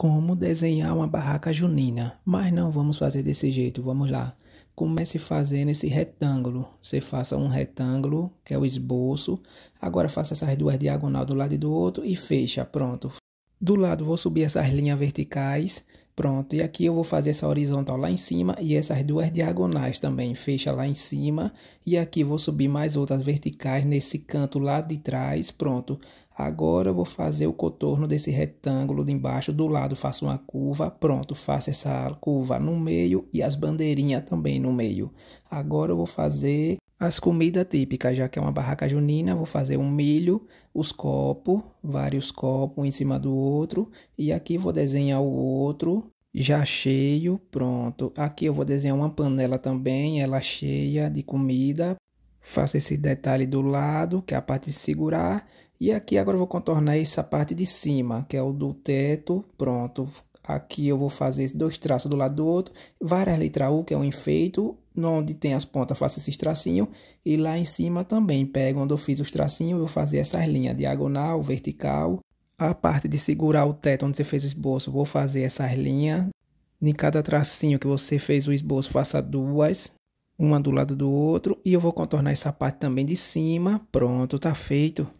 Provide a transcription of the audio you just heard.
como desenhar uma barraca junina, mas não vamos fazer desse jeito, vamos lá. Comece fazendo esse retângulo, você faça um retângulo, que é o esboço, agora faça essas duas diagonal do lado e do outro e fecha, pronto. Do lado vou subir essas linhas verticais, pronto. E aqui eu vou fazer essa horizontal lá em cima e essas duas diagonais também, fecha lá em cima. E aqui vou subir mais outras verticais nesse canto lá de trás, pronto. Agora eu vou fazer o contorno desse retângulo de embaixo, do lado faço uma curva, pronto, faço essa curva no meio e as bandeirinhas também no meio. Agora eu vou fazer as comidas típicas, já que é uma barraca junina, vou fazer um milho, os copos, vários copos um em cima do outro, e aqui vou desenhar o outro já cheio, pronto. Aqui eu vou desenhar uma panela também, ela cheia de comida. Faço esse detalhe do lado, que é a parte de segurar, e aqui agora eu vou contornar essa parte de cima, que é o do teto, pronto aqui eu vou fazer dois traços do lado do outro, várias letras U, que é um enfeito, onde tem as pontas faço esses tracinhos, e lá em cima também pego onde eu fiz os tracinhos, eu vou fazer essas linhas diagonal, vertical, a parte de segurar o teto onde você fez o esboço, vou fazer essas linhas, em cada tracinho que você fez o esboço, faça duas, uma do lado do outro, e eu vou contornar essa parte também de cima, pronto, tá feito.